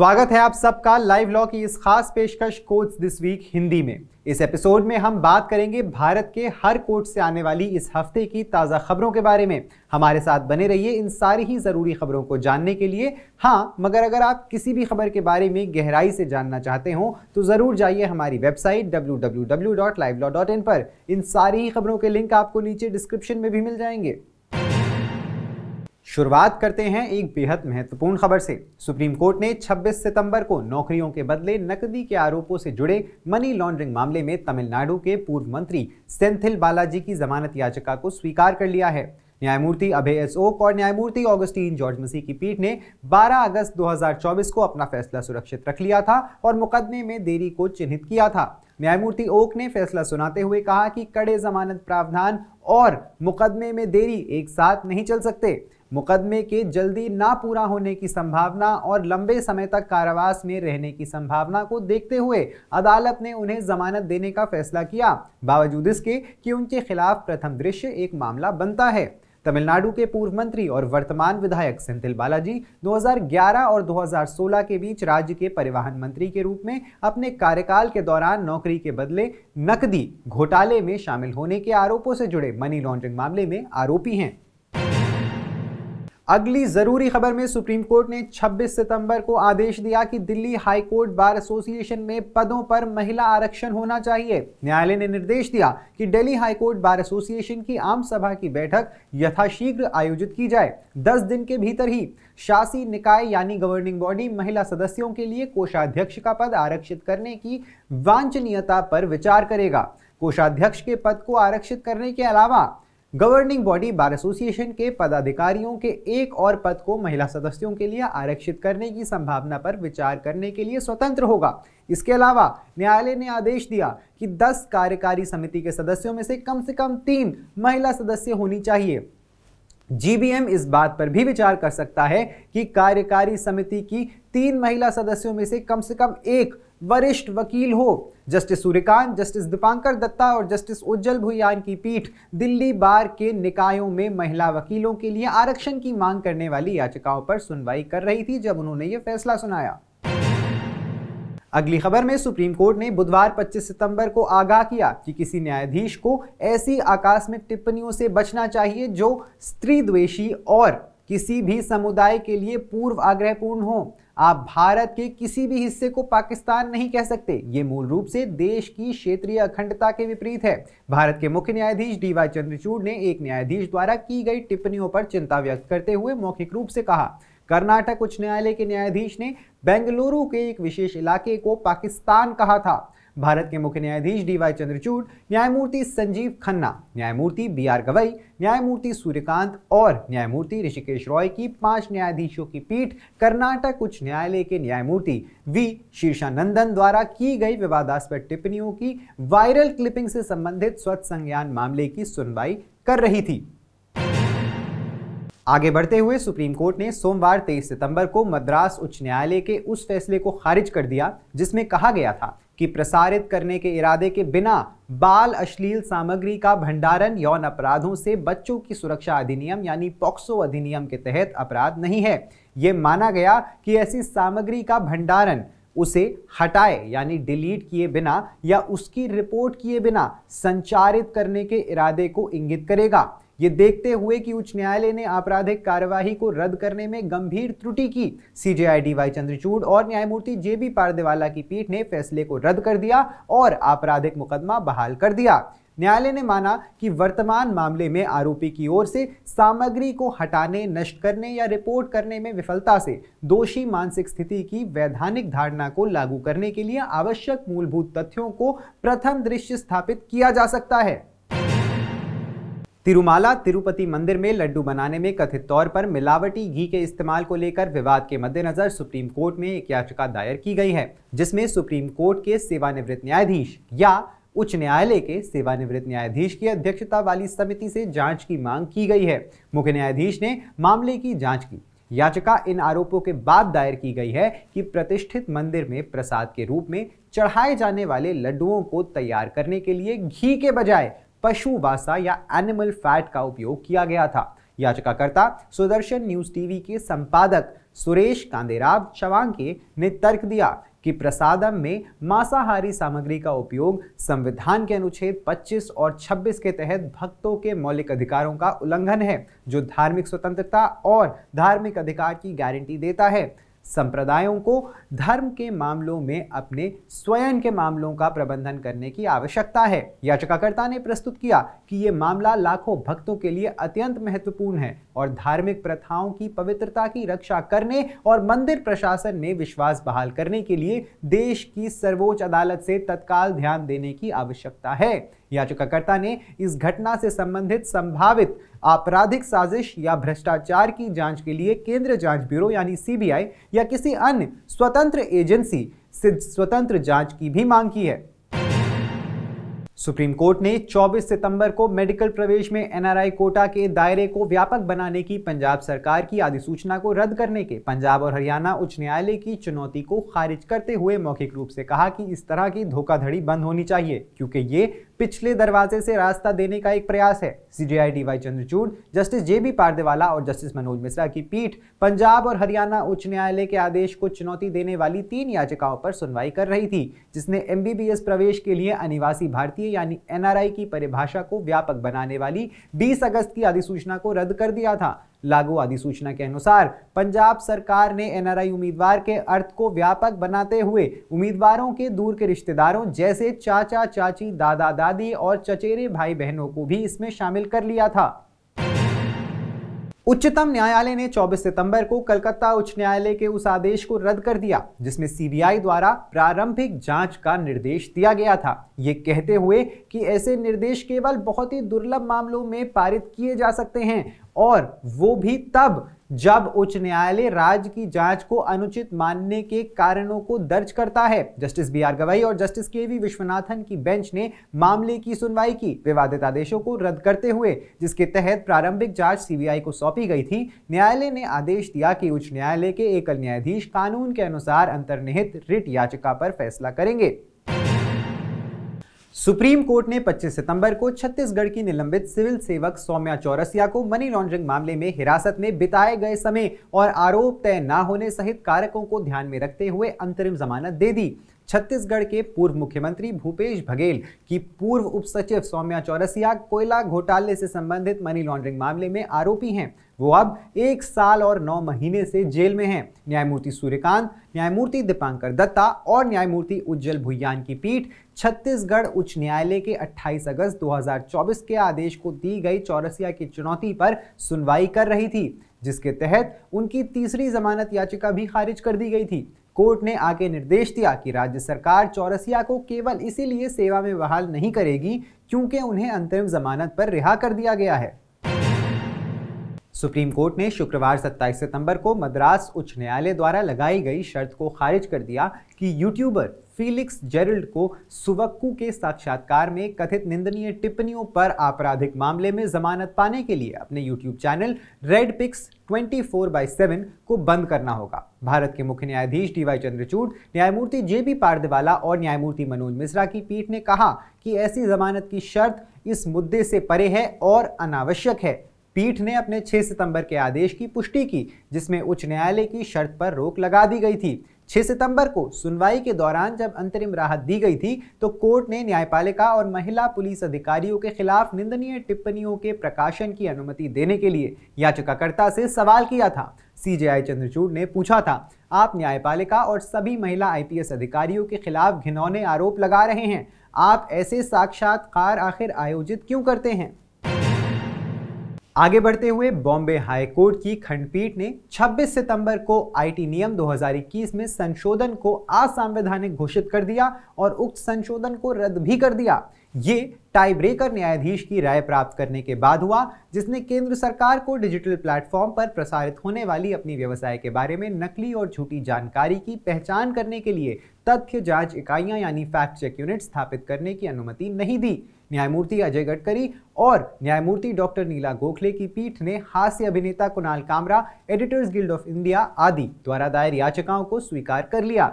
स्वागत है आप सबका लाइव लॉ की इस खास पेशकश कोर्ट्स दिस वीक हिंदी में इस एपिसोड में हम बात करेंगे भारत के हर कोर्ट से आने वाली इस हफ्ते की ताज़ा खबरों के बारे में हमारे साथ बने रहिए इन सारी ही ज़रूरी खबरों को जानने के लिए हाँ मगर अगर आप किसी भी खबर के बारे में गहराई से जानना चाहते हो तो ज़रूर जाइए हमारी वेबसाइट डब्ल्यू पर इन सारी ही खबरों के लिंक आपको नीचे डिस्क्रिप्शन में भी मिल जाएंगे शुरुआत करते हैं एक बेहद महत्वपूर्ण खबर से सुप्रीम कोर्ट ने 26 सितंबर को नौकरियों के बदले नकदी के आरोपों से जुड़े मनी लॉन्ड्रिंग मामले में तमिलनाडु के पूर्व मंत्री सेंथिल बालाजी की जमानत याचिका को स्वीकार कर लिया है न्यायमूर्ति अभय एस ओक और न्यायमूर्ति ऑगस्टीन जॉर्ज मसीह की पीठ ने 12 अगस्त 2024 को अपना फैसला सुरक्षित रख लिया था और मुकदमे में देरी को चिन्हित किया था न्यायमूर्ति ओक ने फैसला सुनाते हुए कहा कि कड़े जमानत प्रावधान और मुकदमे में देरी एक साथ नहीं चल सकते मुकदमे के जल्दी ना पूरा होने की संभावना और लंबे समय तक कारावास में रहने की संभावना को देखते हुए अदालत ने उन्हें जमानत देने का फैसला किया बावजूद इसके कि उनके खिलाफ प्रथम दृश्य एक मामला बनता है तमिलनाडु के पूर्व मंत्री और वर्तमान विधायक सेंथिल बालाजी 2011 और 2016 के बीच राज्य के परिवहन मंत्री के रूप में अपने कार्यकाल के दौरान नौकरी के बदले नकदी घोटाले में शामिल होने के आरोपों से जुड़े मनी लॉन्ड्रिंग मामले में आरोपी हैं अगली जरूरी खबर में सुप्रीम कोर्ट ने 26 सितंबर को आदेश दिया कि Delhi high court bar association में पदों पर महिला आरक्षण होना चाहिए न्यायालय ने निर्देश दिया कि Delhi high court bar association की आम सभा की बैठक यथाशीघ्र आयोजित की जाए 10 दिन के भीतर ही शासी निकाय यानी गवर्निंग बॉडी महिला सदस्यों के लिए कोषाध्यक्ष का पद आरक्षित करने की वांछनीयता पर विचार करेगा कोषाध्यक्ष के पद को आरक्षित करने के अलावा गवर्निंग बॉडी बार एसोसिएशन के पदाधिकारियों के एक और पद को महिला सदस्यों के लिए आरक्षित करने की संभावना पर विचार करने के लिए स्वतंत्र होगा इसके अलावा न्यायालय ने आदेश दिया कि 10 कार्यकारी समिति के सदस्यों में से कम से कम तीन महिला सदस्य होनी चाहिए जीबीएम इस बात पर भी विचार कर सकता है कि कार्यकारी समिति की तीन महिला सदस्यों में से कम से कम एक वरिष्ठ वकील हो जस्टिस सूर्यकांत जस्टिस दीपांकर दत्ता और जस्टिस उज्जवल भुयान की पीठ दिल्ली बार के निकायों में महिला वकीलों के लिए आरक्षण की मांग करने वाली याचिकाओं पर सुनवाई कर रही थी जब उन्होंने ये फैसला सुनाया अगली खबर में सुप्रीम कोर्ट ने बुधवार 25 सितंबर को आगाह किया कि किसी न्यायाधीश को ऐसी आकस्मिक टिप्पणियों से बचना चाहिए जो स्त्री द्वेषी और किसी भी समुदाय के लिए पूर्व आग्रहपूर्ण हो आप भारत के किसी भी हिस्से को पाकिस्तान नहीं कह सकते ये मूल रूप से देश की क्षेत्रीय अखंडता के विपरीत है भारत के मुख्य न्यायाधीश डी वाई चंद्रचूड़ ने एक न्यायाधीश द्वारा की गई टिप्पणियों पर चिंता व्यक्त करते हुए मौखिक रूप से कहा कर्नाटक उच्च न्यायालय के न्यायाधीश ने बेंगलुरु के एक विशेष इलाके को पाकिस्तान कहा था भारत के मुख्य न्यायाधीश डी वाई चंद्रचूड न्यायमूर्ति संजीव खन्ना न्यायमूर्ति बी आर गवई न्यायमूर्ति सूर्यकांत और न्यायमूर्ति ऋषिकेश रॉय की पांच न्यायाधीशों की पीठ कर्नाटक उच्च न्यायालय के न्यायमूर्ति वी शीर्षानंदन द्वारा की गई विवादास्पद टिप्पणियों की वायरल क्लिपिंग से संबंधित स्वच्छ संज्ञान मामले की सुनवाई कर रही थी आगे बढ़ते हुए सुप्रीम कोर्ट ने सोमवार 23 सितंबर को मद्रास उच्च न्यायालय के उस फैसले को खारिज कर दिया जिसमें कहा गया था कि प्रसारित करने के इरादे के बिना बाल अश्लील सामग्री का भंडारण यौन अपराधों से बच्चों की सुरक्षा अधिनियम यानी पॉक्सो अधिनियम के तहत अपराध नहीं है ये माना गया कि ऐसी सामग्री का भंडारण उसे हटाए यानी डिलीट किए बिना या उसकी रिपोर्ट किए बिना संचारित करने के इरादे को इंगित करेगा ये देखते हुए कि उच्च न्यायालय ने आपराधिक कार्यवाही को रद्द करने में गंभीर त्रुटि की सीजेआई डी वाई चंद्रचूड और न्यायमूर्ति जे बी पारदेवाला की पीठ ने फैसले को रद्द कर दिया और आपराधिक मुकदमा बहाल कर दिया न्यायालय ने माना कि वर्तमान मामले में आरोपी की ओर से सामग्री को हटाने नष्ट करने या रिपोर्ट करने में विफलता से दोषी मानसिक स्थिति की वैधानिक धारणा को लागू करने के लिए आवश्यक मूलभूत तथ्यों को प्रथम दृश्य स्थापित किया जा सकता है तिरुमाला तिरुपति मंदिर में लड्डू बनाने में कथित तौर पर मिलावटी घी के इस्तेमाल को लेकर विवाद के मद्देनजर सुप्रीम कोर्ट में एक याचिका दायर की गई है जिसमें सुप्रीम कोर्ट के सेवानिवृत्त न्यायाधीश या उच्च न्यायालय के सेवानिवृत्त न्यायाधीश की अध्यक्षता वाली समिति से जांच की मांग की गई है मुख्य न्यायाधीश ने मामले की जांच की याचिका इन आरोपों के बाद दायर की गई है कि प्रतिष्ठित मंदिर में प्रसाद के रूप में चढ़ाए जाने वाले लड्डुओं को तैयार करने के लिए घी के बजाय पशु वासा या एनिमल फैट का उपयोग किया गया था याचिकाकर्ता सुदर्शन न्यूज टीवी के संपादक सुरेश कांदेराव चवांके ने तर्क दिया कि प्रसादम में मांसाहारी सामग्री का उपयोग संविधान के अनुच्छेद 25 और 26 के तहत भक्तों के मौलिक अधिकारों का उल्लंघन है जो धार्मिक स्वतंत्रता और धार्मिक अधिकार की गारंटी देता है संप्रदायों को धर्म के मामलों में अपने स्वयं के मामलों का प्रबंधन करने की आवश्यकता है याचिकाकर्ता ने प्रस्तुत किया कि ये मामला लाखों भक्तों के लिए अत्यंत महत्वपूर्ण है और धार्मिक प्रथाओं की पवित्रता की रक्षा करने और मंदिर प्रशासन में विश्वास बहाल करने के लिए देश की सर्वोच्च अदालत से तत्काल ध्यान देने की आवश्यकता है याचिकाकर्ता ने इस घटना से संबंधित संभावित आपराधिक साजिश या भ्रष्टाचार की जांच के लिए केंद्र जांच ब्यूरो यानी सीबीआई या किसी अन्य स्वतंत्र एजेंसी से स्वतंत्र जांच की भी मांग की है सुप्रीम कोर्ट ने 24 सितंबर को मेडिकल प्रवेश में एनआरआई कोटा के दायरे को व्यापक बनाने की पंजाब सरकार की अधिसूचना को रद्द करने के पंजाब और हरियाणा उच्च न्यायालय की चुनौती को खारिज करते हुए मौखिक रूप से कहा कि इस तरह की धोखाधड़ी बंद होनी चाहिए क्योंकि ये पिछले दरवाजे से रास्ता देने का एक प्रयास है CJI D Y Chandrachud justice J B Pardiwala और जस्टिस मनोज मिश्रा की पीठ पंजाब और हरियाणा उच्च न्यायालय के आदेश को चुनौती देने वाली तीन याचिकाओं पर सुनवाई कर रही थी जिसने एम प्रवेश के लिए अनिवासी भारतीय यानी एनआरआई की परिभाषा को व्यापक बनाने वाली बीस अगस्त की अधिसूचना को रद्द कर दिया था लागू अधिसूचना के अनुसार पंजाब सरकार ने एनआरआई उम्मीदवार के अर्थ को व्यापक बनाते हुए उम्मीदवारों के दूर के रिश्तेदारों जैसे चाचा चाची दादा दादी और चचेरे भाई बहनों को भी इसमें शामिल कर लिया था उच्चतम न्यायालय ने 24 सितंबर को कलकत्ता उच्च न्यायालय के उस आदेश को रद्द कर दिया जिसमें सीबीआई द्वारा प्रारंभिक जांच का निर्देश दिया गया था ये कहते हुए कि ऐसे निर्देश केवल बहुत ही दुर्लभ मामलों में पारित किए जा सकते हैं और वो भी तब जब उच्च न्यायालय राज्य की जांच को अनुचित मानने के कारणों को दर्ज करता है जस्टिस बी आर गवाई और जस्टिस के वी विश्वनाथन की बेंच ने मामले की सुनवाई की विवादित आदेशों को रद्द करते हुए जिसके तहत प्रारंभिक जांच सीबीआई को सौंपी गई थी न्यायालय ने आदेश दिया कि उच्च न्यायालय के एकल न्यायाधीश कानून के अनुसार अंतर्निहित रिट याचिका पर फैसला करेंगे सुप्रीम कोर्ट ने 25 सितंबर को छत्तीसगढ़ की निलंबित सिविल सेवक सौम्या चौरसिया को मनी लॉन्ड्रिंग मामले में हिरासत में बिताए गए समय और आरोप तय न होने सहित कारकों को ध्यान में रखते हुए अंतरिम जमानत दे दी छत्तीसगढ़ के पूर्व मुख्यमंत्री भूपेश बघेल की पूर्व उप सचिव सौम्या चौरसिया कोयला घोटाले से संबंधित मनी लॉन्ड्रिंग मामले में आरोपी हैं वो अब एक साल और नौ महीने से जेल में हैं न्यायमूर्ति सूर्यकांत न्यायमूर्ति दीपांकर दत्ता और न्यायमूर्ति उज्जवल भुयान की पीठ छत्तीसगढ़ उच्च न्यायालय के 28 अगस्त 2024 के आदेश को दी गई चौरसिया की चुनौती पर सुनवाई कर रही थी जिसके तहत उनकी तीसरी जमानत याचिका भी खारिज कर दी गई थी कोर्ट ने आगे निर्देश दिया कि राज्य सरकार चौरसिया को केवल इसीलिए सेवा में बहाल नहीं करेगी क्योंकि उन्हें अंतरिम जमानत पर रिहा कर दिया गया है सुप्रीम कोर्ट ने शुक्रवार 27 सितंबर को मद्रास उच्च न्यायालय द्वारा लगाई गई शर्त को खारिज कर दिया कि यूट्यूबर फीलिक्स जेरल्ड को सुवक्कू के साक्षात्कार में कथित निंदनीय टिप्पणियों पर आपराधिक मामले में जमानत पाने के लिए अपने YouTube channel Red Pix 24 four by seven को बंद करना होगा भारत के मुख्य न्यायाधीश डी वाई चंद्रचूड न्यायमूर्ति जे बी पारदेवाला और न्यायमूर्ति मनोज मिश्रा की पीठ ने कहा कि ऐसी जमानत की शर्त इस मुद्दे से परे है और अनावश्यक है पीठ ने अपने 6 सितंबर के आदेश की पुष्टि की जिसमें उच्च न्यायालय की शर्त पर रोक लगा दी गई थी 6 सितंबर को सुनवाई के दौरान जब अंतरिम राहत दी गई थी तो कोर्ट ने न्यायपालिका और महिला पुलिस अधिकारियों के खिलाफ निंदनीय टिप्पणियों के प्रकाशन की अनुमति देने के लिए याचिकाकर्ता से सवाल किया था सीजेआई चंद्रचूड़ ने पूछा था आप न्यायपालिका और सभी महिला आईपीएस अधिकारियों के खिलाफ घिनौने आरोप लगा रहे हैं आप ऐसे साक्षात्कार आखिर आयोजित क्यों करते हैं आगे बढ़ते हुए बॉम्बे हाई कोर्ट की खंडपीठ ने 26 सितंबर को आईटी नियम 2021 में संशोधन को असंवैधानिक घोषित कर दिया और उक्त संशोधन को रद्द भी कर दिया ये टाई ब्रेकर न्यायाधीश की राय प्राप्त करने के बाद हुआ जिसने केंद्र सरकार को डिजिटल प्लेटफॉर्म पर प्रसारित होने वाली अपनी व्यवसाय के बारे में नकली और झूठी जानकारी की पहचान करने के लिए तथ्य जांच इकाइयां यानी फैक्ट चेक यूनिट स्थापित करने की अनुमति नहीं दी न्यायमूर्ति अजय गडकरी और न्यायमूर्ति डॉक्टर नीला गोखले की पीठ ने हास्य अभिनेता Kunal Kamra Editors Guild of India आदि द्वारा दायर याचिकाओं को स्वीकार कर लिया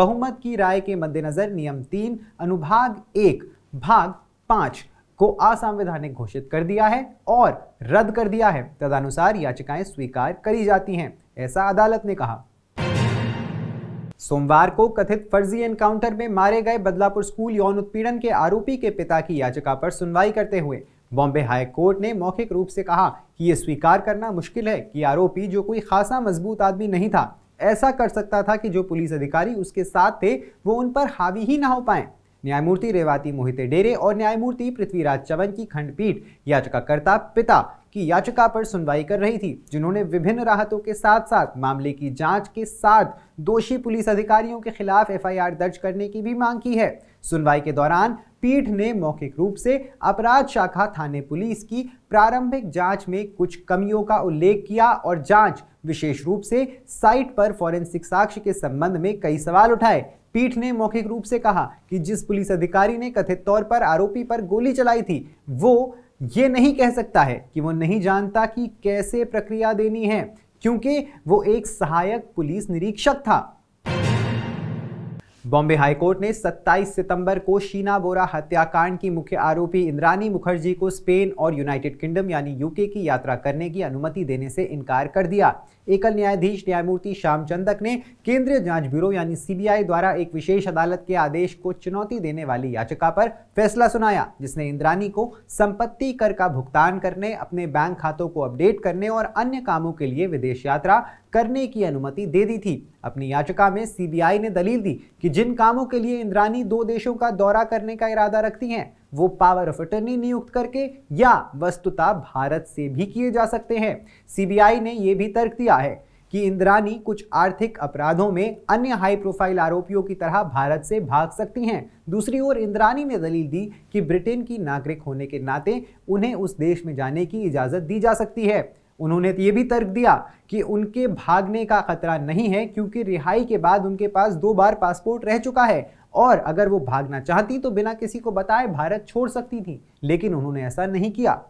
बहुमत की राय के मद्देनजर नियम तीन अनुभाग एक भाग पांच को असंवैधानिक घोषित कर दिया है और रद्द कर दिया है तदनुसार याचिकाएं स्वीकार करी जाती हैं ऐसा अदालत ने कहा सोमवार को कथित फर्जी एनकाउंटर में मारे गए बदलापुर स्कूल यौन उत्पीड़न के आरोपी के पिता की याचिका पर सुनवाई करते हुए बॉम्बे हाई कोर्ट ने मौखिक रूप से कहा कि ये स्वीकार करना मुश्किल है कि आरोपी जो कोई खासा मजबूत आदमी नहीं था ऐसा कर सकता था कि जो पुलिस अधिकारी उसके साथ थे वो उन पर हावी ही ना हो पाए न्यायमूर्ति रेवाती मोहिते डेरे और न्यायमूर्ति पृथ्वीराज चवन की खंडपीठ याचिकाकर्ता पिता की याचिका पर सुनवाई कर रही थी जिन्होंने विभिन्न राहतों के साथ साथ मामले की जांच के साथ दोषी पुलिस अधिकारियों के खिलाफ एफआईआर दर्ज करने की भी मांग की है सुनवाई के दौरान पीठ ने मौखिक रूप से अपराध शाखा थाने पुलिस की प्रारंभिक जांच में कुछ कमियों का उल्लेख किया और जांच विशेष रूप से साइट पर फॉरेंसिक साक्ष्य के संबंध में कई सवाल उठाए पीठ ने मौखिक रूप से कहा कि जिस पुलिस अधिकारी ने कथित तौर पर आरोपी पर गोली चलाई थी वो ये नहीं कह सकता है कि वो नहीं जानता कि कैसे प्रक्रिया देनी है क्योंकि वो एक सहायक पुलिस निरीक्षक था बॉम्बे हाईकोर्ट ने 27 सितंबर को शीना बोरा हत्याकांड की मुख्य आरोपी इंद्रानी मुखर्जी को स्पेन और यूनाइटेड किंगडम यानी यूके की यात्रा करने की अनुमति देने से इनकार कर दिया एकल न्यायाधीश न्यायमूर्ति श्याम चंदक ने केंद्रीय जांच ब्यूरो यानी सीबीआई द्वारा एक विशेष अदालत के आदेश को चुनौती देने वाली याचिका पर फैसला सुनाया जिसने इंद्रानी को संपत्ति कर का भुगतान करने अपने बैंक खातों को अपडेट करने और अन्य कामों के लिए विदेश यात्रा करने की अनुमति दे दी थी अपनी याचिका में सीबीआई ने दलील दी कि जिन कामों के लिए इंद्रानी दो देशों का दौरा करने का इरादा रखती हैं वो पावर ऑफ अटर्नी नियुक्त करके या वस्तुतः भारत से भी किए जा सकते हैं सीबीआई ने यह भी तर्क दिया है कि इंद्रानी कुछ आर्थिक अपराधों में अन्य हाई प्रोफाइल आरोपियों की तरह भारत से भाग सकती हैं दूसरी ओर इंद्रानी ने दलील दी कि ब्रिटेन की नागरिक होने के नाते उन्हें उस देश में जाने की इजाज़त दी जा सकती है उन्होंने ये भी तर्क दिया कि उनके भागने का खतरा नहीं है क्योंकि रिहाई के बाद उनके पास दो बार पासपोर्ट रह चुका है और अगर वो भागना चाहती तो बिना किसी को बताए भारत छोड़ सकती थी लेकिन उन्होंने ऐसा नहीं किया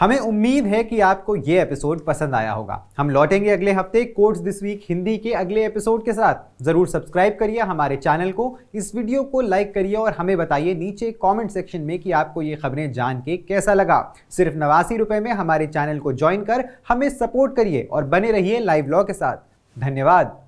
हमें उम्मीद है कि आपको ये एपिसोड पसंद आया होगा हम लौटेंगे अगले हफ्ते कोर्ट्स दिस वीक हिंदी के अगले एपिसोड के साथ जरूर सब्सक्राइब करिए हमारे चैनल को इस वीडियो को लाइक करिए और हमें बताइए नीचे कमेंट सेक्शन में कि आपको ये खबरें जान के कैसा लगा सिर्फ नवासी रुपये में हमारे चैनल को ज्वाइन कर हमें सपोर्ट करिए और बने रहिए लाइव लॉ के साथ धन्यवाद